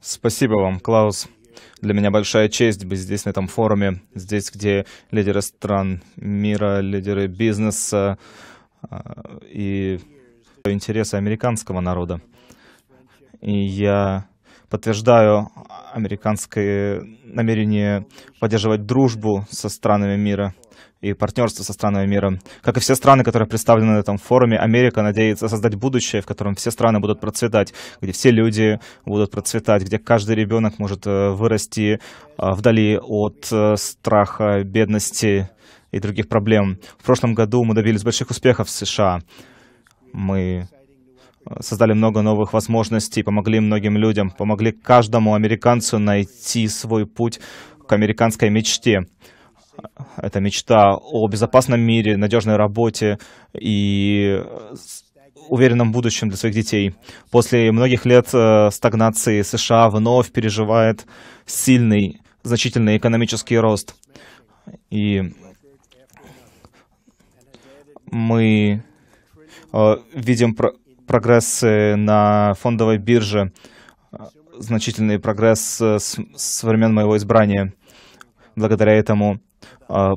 Спасибо вам, Клаус. Для меня большая честь быть здесь, на этом форуме, здесь, где лидеры стран мира, лидеры бизнеса а, и интересы американского народа. И я подтверждаю американское намерение поддерживать дружбу со странами мира – и партнерство со странами мира. Как и все страны, которые представлены на этом форуме, Америка надеется создать будущее, в котором все страны будут процветать, где все люди будут процветать, где каждый ребенок может э, вырасти э, вдали от э, страха, бедности и других проблем. В прошлом году мы добились больших успехов в США. Мы создали много новых возможностей, помогли многим людям, помогли каждому американцу найти свой путь к американской мечте. Это мечта о безопасном мире, надежной работе и уверенном будущем для своих детей. После многих лет э, стагнации США вновь переживает сильный, значительный экономический рост. И мы э, видим прогресс на фондовой бирже, э, значительный прогресс с времен моего избрания. Благодаря этому а,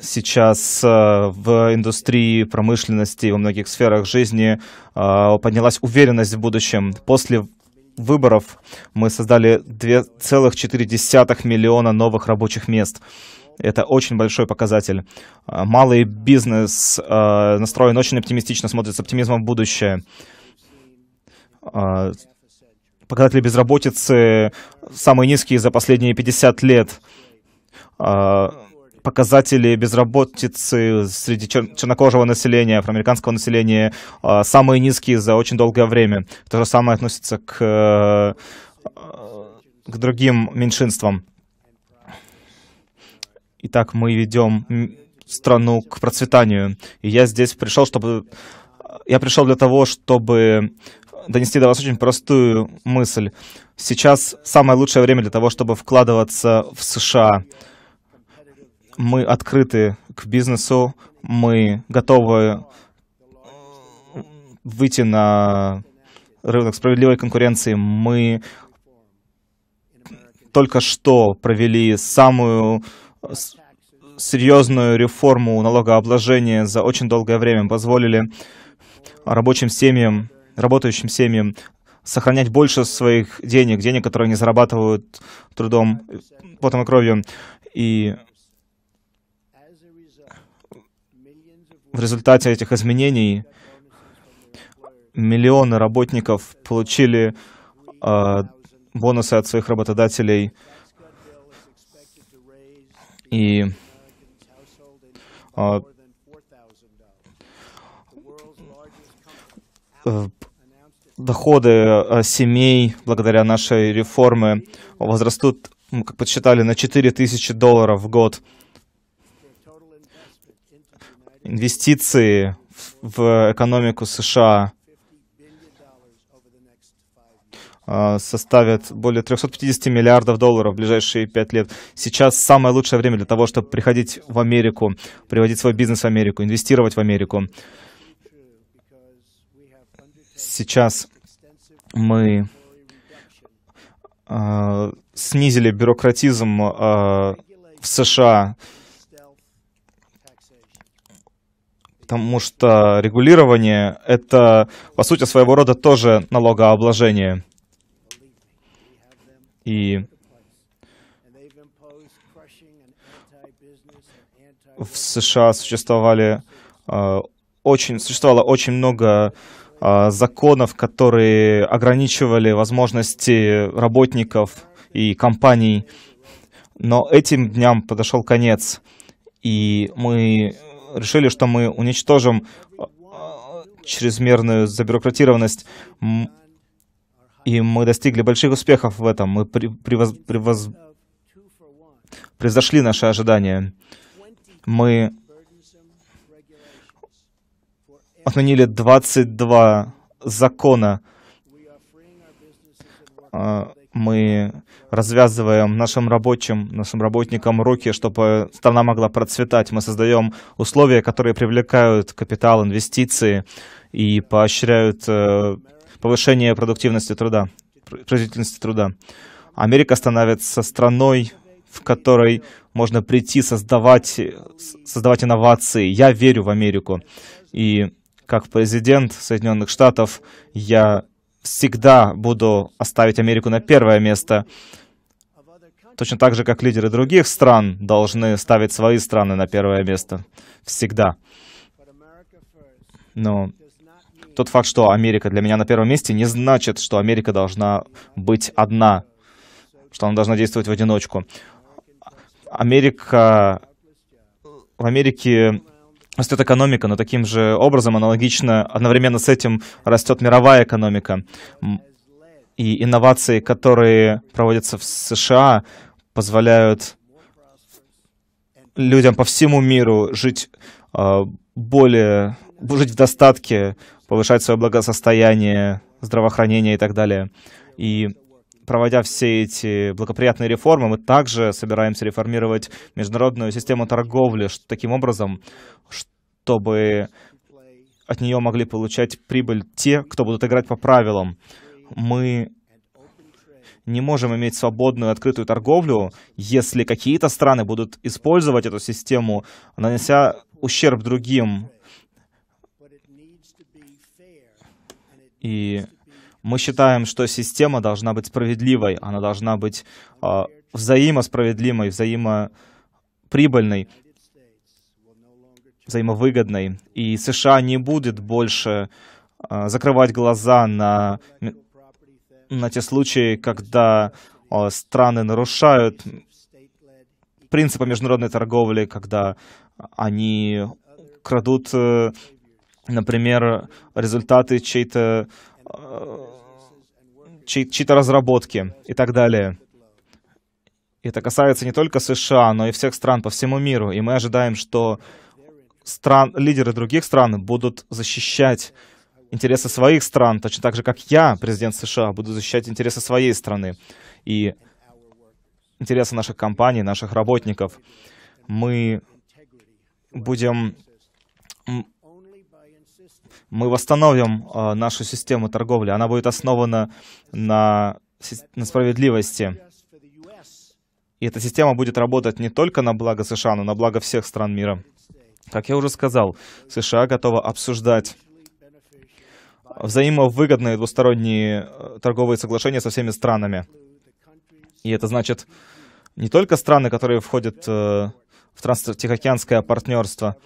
сейчас а, в индустрии, промышленности, во многих сферах жизни а, поднялась уверенность в будущем. После выборов мы создали 2,4 миллиона новых рабочих мест. Это очень большой показатель. Малый бизнес настроен очень оптимистично, смотрит с оптимизмом в будущее. Показатели безработицы самые низкие за последние 50 лет показатели безработицы среди чер- чернокожего населения, афроамериканского населения э, самые низкие за очень долгое время. То же самое относится к, э, к другим меньшинствам. Итак, мы ведем страну к процветанию. И я здесь пришел, чтобы... Я пришел для того, чтобы донести до вас очень простую мысль. Сейчас самое лучшее время для того, чтобы вкладываться в США мы открыты к бизнесу, мы готовы э, выйти на рынок справедливой конкуренции. Мы только что провели самую э, серьезную реформу налогообложения за очень долгое время, позволили рабочим семьям, работающим семьям сохранять больше своих денег, денег, которые они зарабатывают трудом, э, потом и кровью. И в результате этих изменений миллионы работников получили э, бонусы от своих работодателей и а, э, доходы э, семей благодаря нашей реформе возрастут, как подсчитали, на 4 тысячи долларов в год инвестиции в экономику США э, составят более 350 миллиардов долларов в ближайшие пять лет. Сейчас самое лучшее время для того, чтобы приходить в Америку, приводить свой бизнес в Америку, инвестировать в Америку. Сейчас мы э, снизили бюрократизм э, в США, потому что регулирование — это, по сути, своего рода тоже налогообложение. И в США существовали а, очень, существовало очень много а, законов, которые ограничивали возможности работников и компаний. Но этим дням подошел конец, и мы решили, что мы уничтожим а, а, чрезмерную забюрократированность, и мы достигли больших успехов в этом. Мы превоз... Превоз... превзошли наши ожидания. Мы отменили 22 закона, а, мы развязываем нашим рабочим, нашим работникам руки, чтобы страна могла процветать. Мы создаем условия, которые привлекают капитал, инвестиции и поощряют э, повышение продуктивности труда, производительности труда. Америка становится страной, в которой можно прийти создавать, создавать инновации. Я верю в Америку. И как президент Соединенных Штатов я всегда буду оставить Америку на первое место. Точно так же, как лидеры других стран должны ставить свои страны на первое место. Всегда. Но тот факт, что Америка для меня на первом месте, не значит, что Америка должна быть одна, что она должна действовать в одиночку. Америка... В Америке растет экономика, но таким же образом, аналогично, одновременно с этим растет мировая экономика. И инновации, которые проводятся в США, позволяют людям по всему миру жить э, более, жить в достатке, повышать свое благосостояние, здравоохранение и так далее. И проводя все эти благоприятные реформы, мы также собираемся реформировать международную систему торговли таким образом, чтобы от нее могли получать прибыль те, кто будут играть по правилам. Мы не можем иметь свободную открытую торговлю, если какие-то страны будут использовать эту систему, нанося ущерб другим. И мы считаем, что система должна быть справедливой, она должна быть э, взаимосправедливой, взаимоприбыльной, взаимовыгодной. И США не будет больше э, закрывать глаза на, на те случаи, когда э, страны нарушают принципы международной торговли, когда они крадут, э, например, результаты чьей-то Э, чьи-то разработки и так далее. И это касается не только США, но и всех стран по всему миру. И мы ожидаем, что стран, лидеры других стран будут защищать интересы своих стран, точно так же, как я, президент США, буду защищать интересы своей страны и интересы наших компаний, наших работников. Мы будем мы восстановим э, нашу систему торговли. Она будет основана на, на справедливости. И эта система будет работать не только на благо США, но на благо всех стран мира. Как я уже сказал, США готовы обсуждать взаимовыгодные двусторонние э, торговые соглашения со всеми странами. И это значит не только страны, которые входят э, в Тихоокеанское партнерство,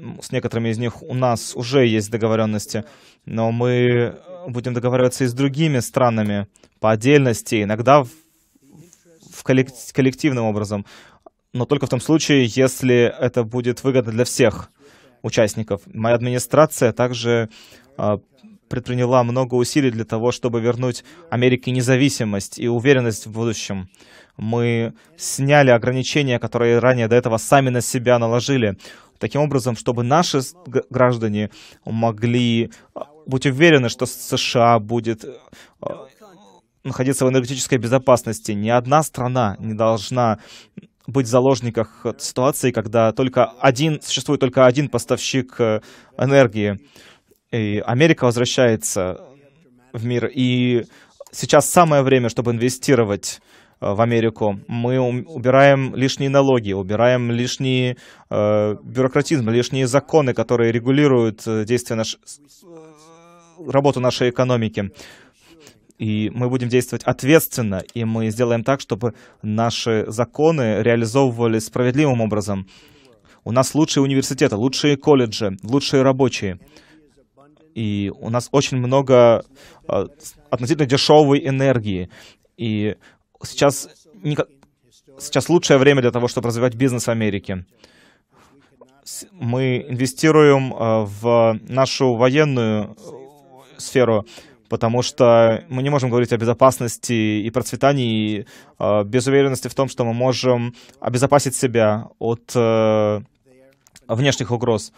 ну, с некоторыми из них у нас уже есть договоренности, но мы э, будем договариваться и с другими странами по отдельности, иногда в, в коллек коллективным образом, но только в том случае, если это будет выгодно для всех участников. Моя администрация также э, предприняла много усилий для того, чтобы вернуть Америке независимость и уверенность в будущем. Мы сняли ограничения, которые ранее до этого сами на себя наложили таким образом, чтобы наши граждане могли а, быть уверены, что США будет а, находиться в энергетической безопасности. Ни одна страна не должна быть в заложниках ситуации, когда только один, существует только один поставщик э, энергии. И Америка возвращается в мир. И сейчас самое время, чтобы инвестировать Э, в Америку, мы убираем лишние налоги, убираем лишний э, бюрократизм, лишние законы, которые регулируют э, действие наш... работу нашей экономики. И мы будем действовать ответственно, и мы сделаем так, чтобы наши законы реализовывались справедливым образом. У нас лучшие университеты, лучшие колледжи, лучшие рабочие и у нас очень много э, относительно дешевой энергии. И сейчас, никак... сейчас лучшее время для того, чтобы развивать бизнес в Америке. Мы инвестируем э, в нашу военную э, сферу, потому что мы не можем говорить о безопасности и процветании э, без уверенности в том, что мы можем обезопасить себя от внешних угроз.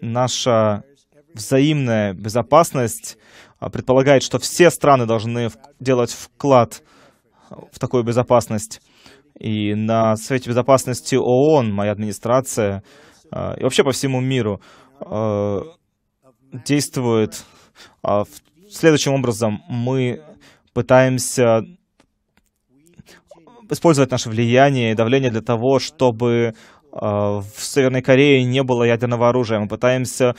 Наша взаимная безопасность а, предполагает, что все страны должны делать вклад в такую безопасность. И на Совете Безопасности ООН, моя администрация а, и вообще по всему миру а, действует следующим образом. Мы пытаемся использовать наше влияние и давление для того, чтобы а, в Северной Корее не было ядерного оружия. Мы пытаемся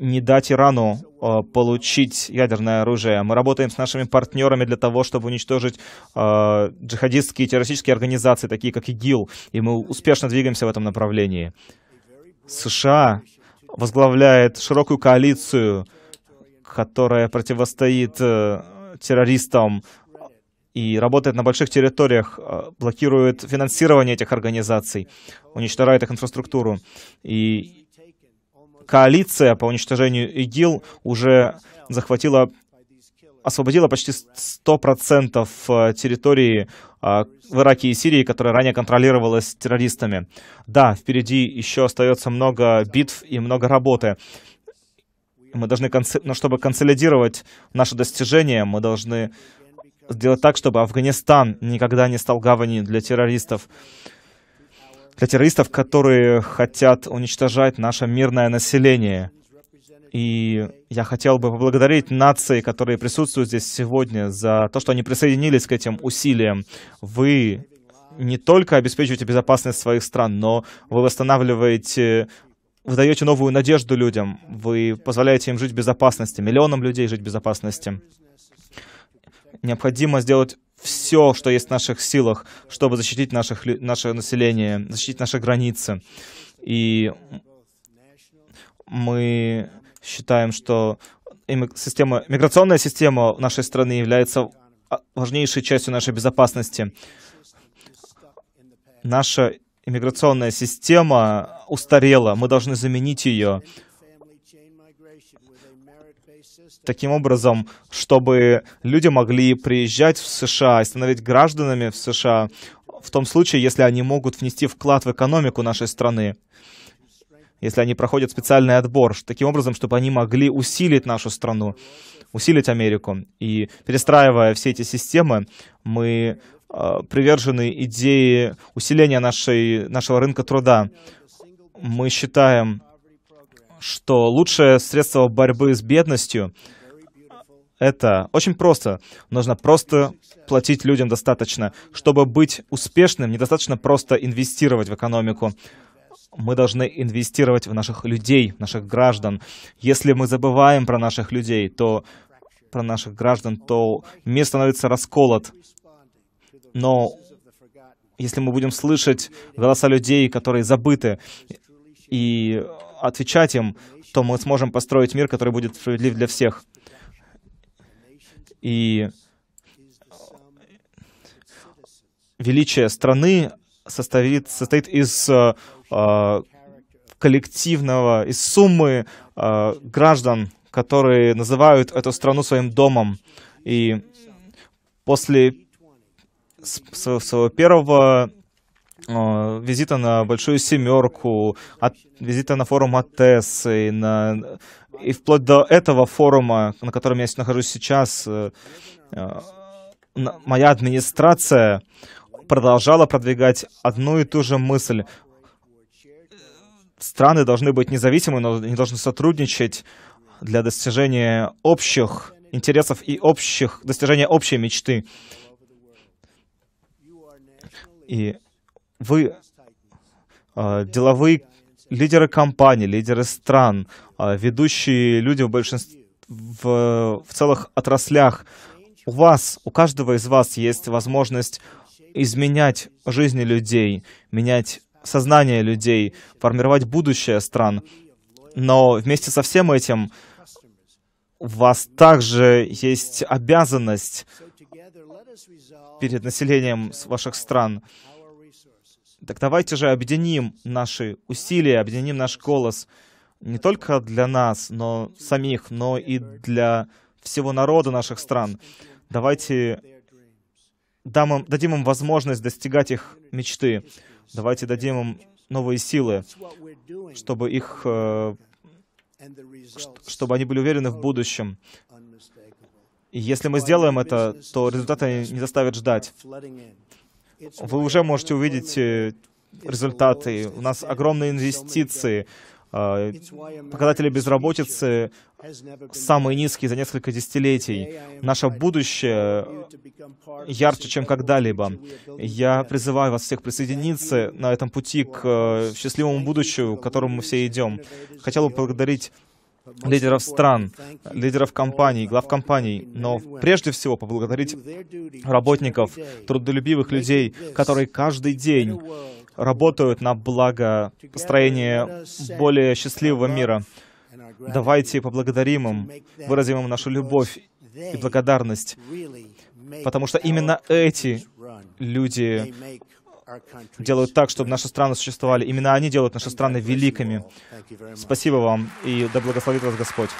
не дать Ирану а, получить ядерное оружие. Мы работаем с нашими партнерами для того, чтобы уничтожить э, джихадистские террористические организации, такие как ИГИЛ, и мы успешно двигаемся в этом направлении. США возглавляет широкую коалицию, которая противостоит э, террористам и работает на больших территориях, э, блокирует финансирование этих организаций, уничтожает их инфраструктуру. И коалиция по уничтожению ИГИЛ уже захватила, освободила почти 100% э, территории э, в Ираке и Сирии, которая ранее контролировалась террористами. Да, впереди еще остается много битв и много работы. Мы должны, но чтобы консолидировать наши достижения, мы должны сделать так, чтобы Афганистан никогда не стал гаванью для террористов, для террористов, которые хотят уничтожать наше мирное население. И я хотел бы поблагодарить нации, которые присутствуют здесь сегодня, за то, что они присоединились к этим усилиям. Вы не только обеспечиваете безопасность своих стран, но вы восстанавливаете вы даете новую надежду людям, вы позволяете им жить в безопасности, миллионам людей жить в безопасности. Необходимо сделать все, что есть в наших силах, чтобы защитить наших, наше население, защитить наши границы. И мы считаем, что система, миграционная система нашей страны является важнейшей частью нашей безопасности. Наша иммиграционная система устарела, мы должны заменить ее таким образом, чтобы люди могли приезжать в США и становиться гражданами в США в том случае, если они могут внести вклад в экономику нашей страны, если они проходят специальный отбор, таким образом, чтобы они могли усилить нашу страну, усилить Америку. И перестраивая все эти системы, мы э, привержены идее усиления нашей, нашего рынка труда. Мы считаем, что лучшее средство борьбы с бедностью — это очень просто. Нужно просто платить людям достаточно. Чтобы быть успешным, недостаточно просто инвестировать в экономику. Мы должны инвестировать в наших людей, в наших граждан. Если мы забываем про наших людей, то про наших граждан, то мир становится расколот. Но если мы будем слышать голоса людей, которые забыты, и отвечать им, то мы сможем построить мир, который будет справедлив для всех. И величие страны состоит, состоит из э, э коллективного, из суммы э, граждан, которые называют эту страну своим домом. И после своего первого Э, визита на Большую Семерку, от, визита на форум и на, и вплоть до этого форума, на котором я нахожусь сейчас, э, э, моя администрация продолжала продвигать одну и ту же мысль. Страны должны быть независимы, но не должны сотрудничать для достижения общих интересов и общих, достижения общей мечты. И вы а, деловые лидеры компаний, лидеры стран, а, ведущие люди в большинстве в, в целых отраслях. У вас, у каждого из вас есть возможность изменять жизни людей, менять сознание людей, формировать будущее стран. Но вместе со всем этим у вас также есть обязанность перед населением ваших стран. Так давайте же объединим наши усилия, объединим наш голос не только для нас, но самих, но и для всего народа наших стран. Давайте дам им, дадим им возможность достигать их мечты. Давайте дадим им новые силы, чтобы их, э, чтобы они были уверены в будущем. И если мы сделаем это, то результаты не заставят ждать вы уже можете увидеть э, результаты. У нас огромные инвестиции. А, показатели безработицы самые низкие за несколько десятилетий. Наше будущее ярче, чем когда-либо. Я призываю вас всех присоединиться на этом пути к э, счастливому будущему, к которому мы все идем. Хотел бы поблагодарить лидеров стран, лидеров компаний, глав компаний, но прежде всего поблагодарить работников, трудолюбивых людей, которые каждый день работают на благо построения более счастливого мира. Давайте поблагодарим им, выразим им нашу любовь и благодарность, потому что именно эти люди делают так, чтобы наши страны существовали. Именно они делают наши страны великими. Спасибо вам, и да благословит вас Господь.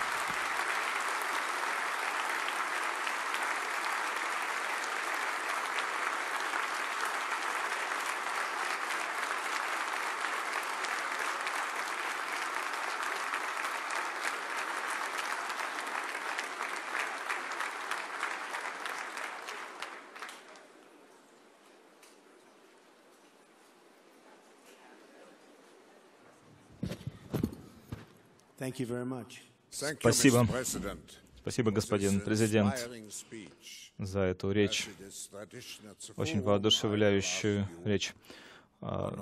Спасибо. Спасибо, господин президент, за эту речь, очень воодушевляющую речь. А,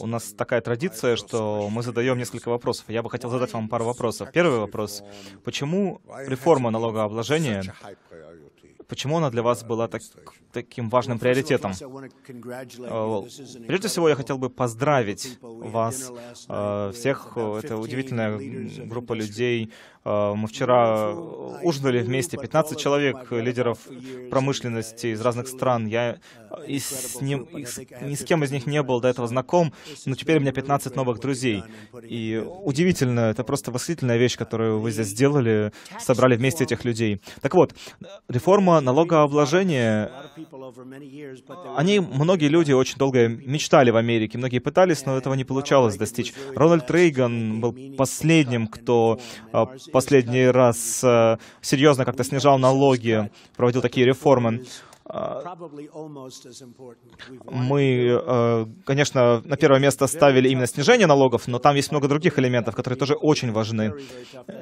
у нас такая традиция, что мы задаем несколько вопросов. Я бы хотел задать вам пару вопросов. Первый вопрос. Почему реформа налогообложения Почему она для вас была так, таким важным приоритетом? Э, Прежде всего, я хотел бы поздравить вас, э, всех. Это удивительная группа людей. Э, мы вчера ужинали вместе, 15 человек, лидеров промышленности из разных стран. Я и с ним, и с, ни с кем из них не был до этого знаком, но теперь у меня 15 новых друзей. И удивительно, это просто восхитительная вещь, которую вы здесь сделали, собрали вместе этих людей. Так вот, реформа налогообложение, о ней многие люди очень долго мечтали в Америке, многие пытались, но этого не получалось достичь. Рональд Рейган был последним, кто а, последний раз а, серьезно как-то снижал налоги, проводил такие реформы. А, мы, э, конечно, на первое место ставили именно снижение налогов, но там есть много других элементов, которые тоже очень важны.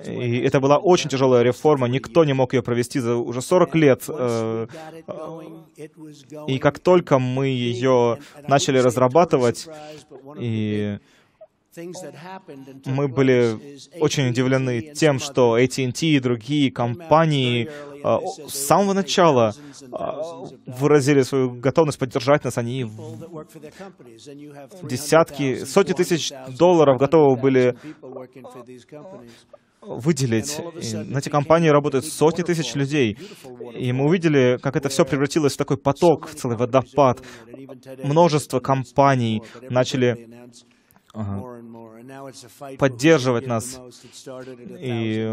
И это была очень тяжелая реформа, никто не мог ее провести за уже 40 лет. Э, э, и как только мы ее начали разрабатывать, и мы были очень удивлены тем, что AT&T и другие компании а, с самого начала а, выразили свою готовность поддержать нас. Они десятки, сотни тысяч долларов готовы были выделить. И на эти компании работают сотни тысяч людей. И мы увидели, как это все превратилось в такой поток, в целый водопад. Множество компаний начали поддерживать нас. И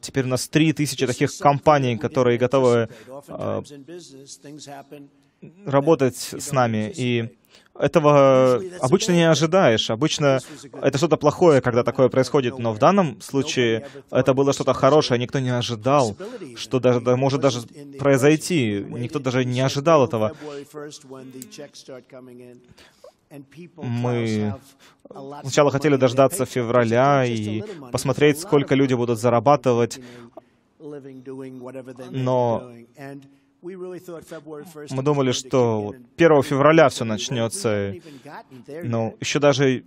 теперь у нас 3000 таких компаний, которые готовы а, работать с нами. И этого обычно не ожидаешь. Обычно это что-то плохое, когда такое происходит, но в данном случае это было что-то хорошее. Никто не ожидал, что даже может даже произойти. Никто даже не ожидал этого. Мы сначала хотели дождаться февраля и посмотреть, сколько люди будут зарабатывать, но мы думали, что 1 февраля все начнется. Но ну, еще даже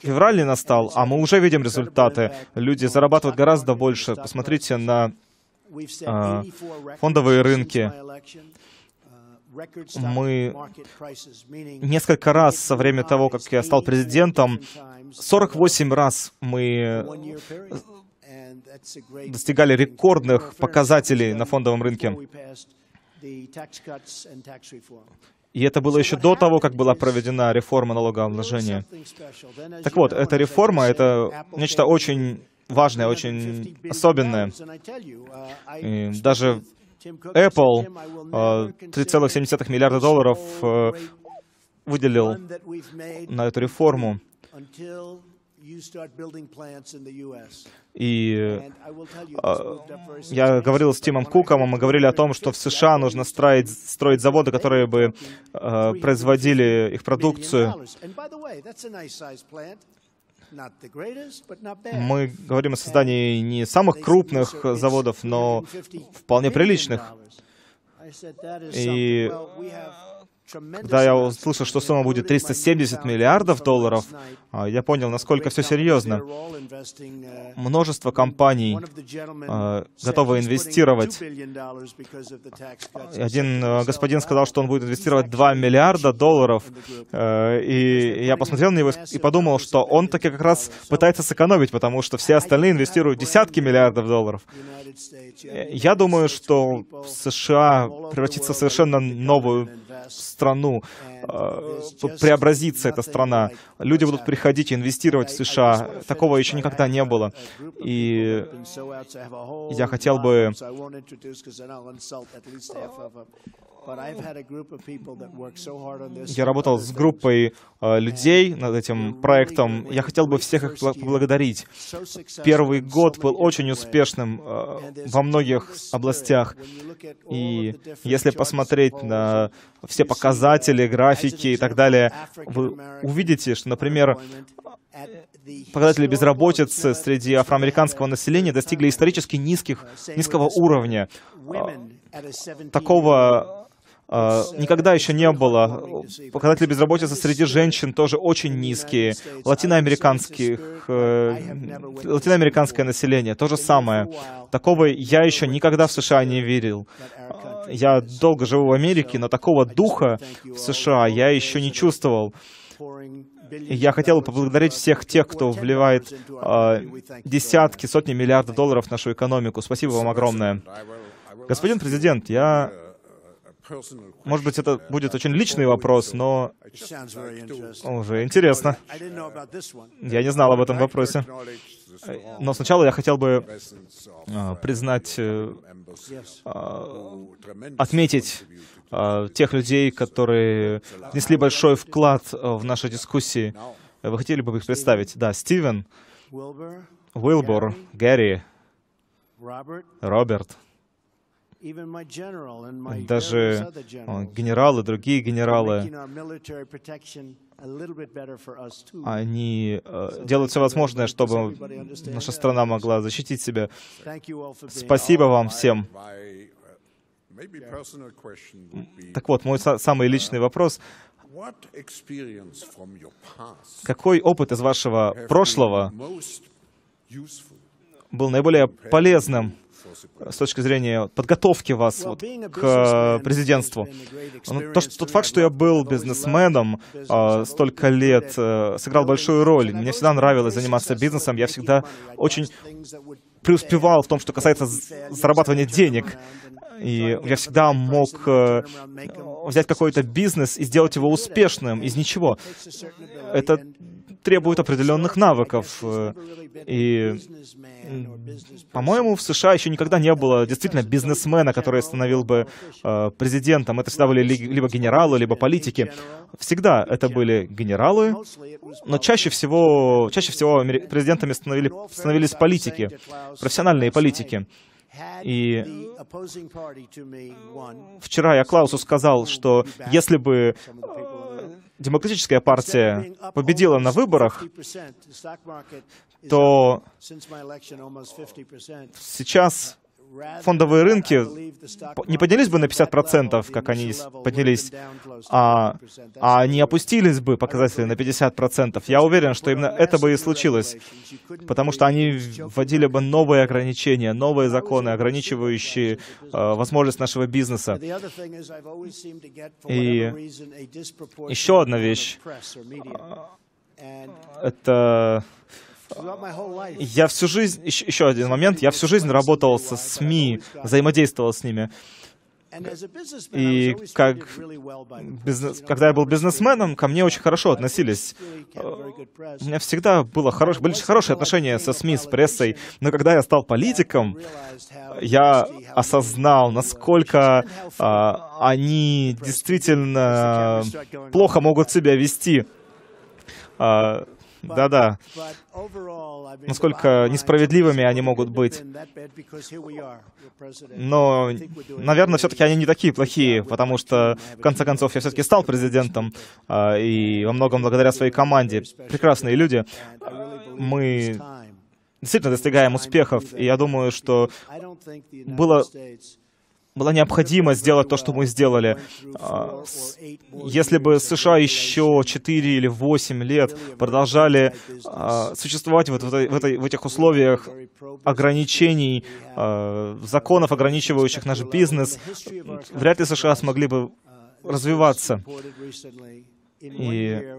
февраль не настал, а мы уже видим результаты. Люди зарабатывают гораздо больше. Посмотрите на э, фондовые рынки мы несколько раз со время того, как я стал президентом, 48 раз мы достигали рекордных показателей на фондовом рынке. И это было еще до того, как была проведена реформа налогообложения. Так вот, эта реформа — это нечто очень важное, очень особенное. И даже Apple 3,7 э, миллиарда долларов э, выделил на эту реформу. И э, я говорил с Тимом Куком, и мы говорили о том, что в США нужно строить, строить заводы, которые бы э, производили их продукцию. Мы говорим о создании не самых крупных заводов, но вполне приличных. И когда я услышал, что сумма будет 370 миллиардов долларов, а, я понял, насколько все серьезно. Uh, Множество компаний а, готовы инвестировать. Один э, господин сказал, что он будет инвестировать 2 миллиарда долларов, э, и я посмотрел на него и подумал, что он таки как раз пытается сэкономить, потому что все остальные инвестируют десятки миллиардов долларов. Э, я думаю, что США превратится в совершенно новую страну, э, преобразится эта страна. Люди будут приходить и инвестировать в США. Такого еще никогда не было. И я хотел бы я работал с группой э, людей над этим проектом. Я хотел бы всех их поблагодарить. Первый год был очень успешным э, во многих областях. И если посмотреть на все показатели, графики и так далее, вы увидите, что, например, показатели безработицы среди афроамериканского населения достигли исторически низких, низкого уровня. Такого а, никогда еще не было. Показатели безработицы среди женщин тоже очень низкие. Латиноамериканских, э, латиноамериканское население то же самое. Такого я еще никогда в США не верил. Я долго живу в Америке, но такого духа в США я еще не чувствовал. Я хотел поблагодарить всех тех, кто вливает э, десятки, сотни миллиардов долларов в нашу экономику. Спасибо вам огромное. Господин президент, я может быть, это будет очень личный вопрос, но уже интересно. Я не знал об этом вопросе. Но сначала я хотел бы а, признать, э, а, отметить а, тех людей, которые внесли большой вклад э, в наши дискуссии. Вы хотели бы их представить? Да, Стивен, Уилбор, Гэри, Роберт, даже э, генералы, другие генералы, они э, делают все возможное, чтобы наша страна могла защитить себя. Спасибо вам всем. Uh, так вот, мой самый uh, личный вопрос. Какой опыт из вашего прошлого был наиболее полезным с точки зрения подготовки вас вот, к президентству. Ну, то, что, тот факт, что я был бизнесменом э, столько лет, э, сыграл большую роль. Мне всегда нравилось заниматься бизнесом. Я всегда очень преуспевал в том, что касается зарабатывания денег. И я всегда мог э, взять какой-то бизнес и сделать его успешным из ничего. Это требует определенных навыков. Э, и, по-моему, в США еще никогда не было действительно бизнесмена, который становил бы э, президентом. Это всегда были либо генералы, либо политики. Всегда это были генералы, но чаще всего, чаще всего президентами становили, становились политики, профессиональные политики. И вчера я Клаусу сказал, что если бы э, демократическая партия победила на выборах, то сейчас фондовые рынки не поднялись бы на 50%, как они поднялись, а, а не опустились бы показатели на 50%. Я уверен, что именно это бы и случилось, потому что они вводили бы новые ограничения, новые законы, ограничивающие э, возможность нашего бизнеса. И еще одна вещь а, — это я всю жизнь, еще, еще один момент, я всю жизнь работал со СМИ, взаимодействовал с ними. И как бизнес, когда я был бизнесменом, ко мне очень хорошо относились. У меня всегда было хорош, были хорошие отношения со СМИ, с прессой. Но когда я стал политиком, я осознал, насколько а, они действительно плохо могут себя вести. А, Да-да. Насколько несправедливыми они могут быть. Но, наверное, все-таки они не такие плохие, потому что, в конце концов, я все-таки стал президентом, а, и во многом благодаря своей команде. Прекрасные люди. Мы действительно достигаем успехов, и я думаю, что было было необходимо сделать то, что мы сделали. А, если бы США еще 4 или 8 лет продолжали а, существовать вот в, этой, в, этой, в этих условиях ограничений, а, законов, ограничивающих наш бизнес, вряд ли США смогли бы развиваться. И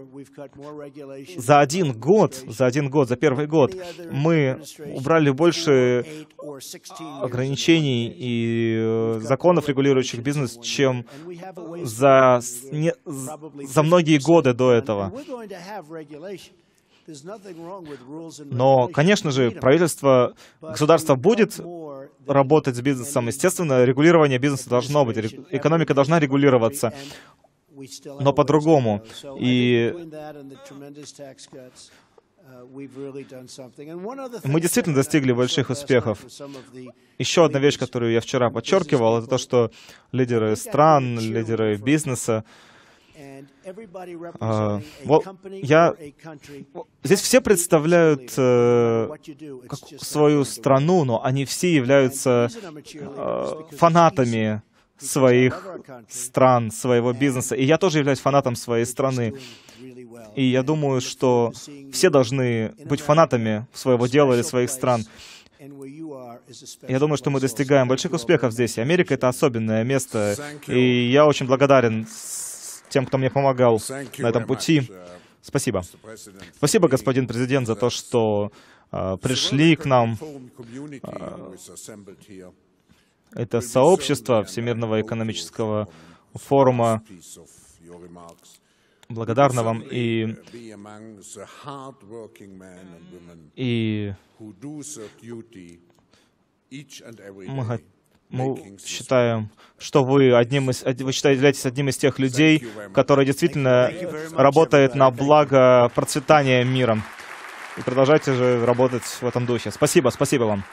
за один год, за один год, за первый год мы убрали больше ограничений и э, законов, регулирующих бизнес, чем за, не, за многие годы до этого. Но, конечно же, правительство, государство будет работать с бизнесом. Естественно, регулирование бизнеса должно быть, экономика должна регулироваться но по-другому. И uh, мы действительно достигли больших успехов. Еще одна вещь, которую я вчера подчеркивал, это то, что лидеры стран, лидеры бизнеса, Uh, well, а, я... Здесь все представляют uh, свою страну, но они все являются uh, фанатами своих стран, своего бизнеса. И я тоже являюсь фанатом своей страны. И я думаю, что все должны быть фанатами своего дела или своих стран. Я думаю, что мы достигаем больших успехов здесь. Америка — это особенное место, и я очень благодарен тем, кто мне помогал на этом пути. Спасибо. Спасибо, господин президент, за то, что а, пришли к нам. А, это сообщество Всемирного экономического форума. Благодарна вам и, и мы, мы считаем, что вы, одним из, вы считаете, являетесь одним из тех людей, которые действительно работают на благо процветания мира. И продолжайте же работать в этом духе. Спасибо, спасибо вам.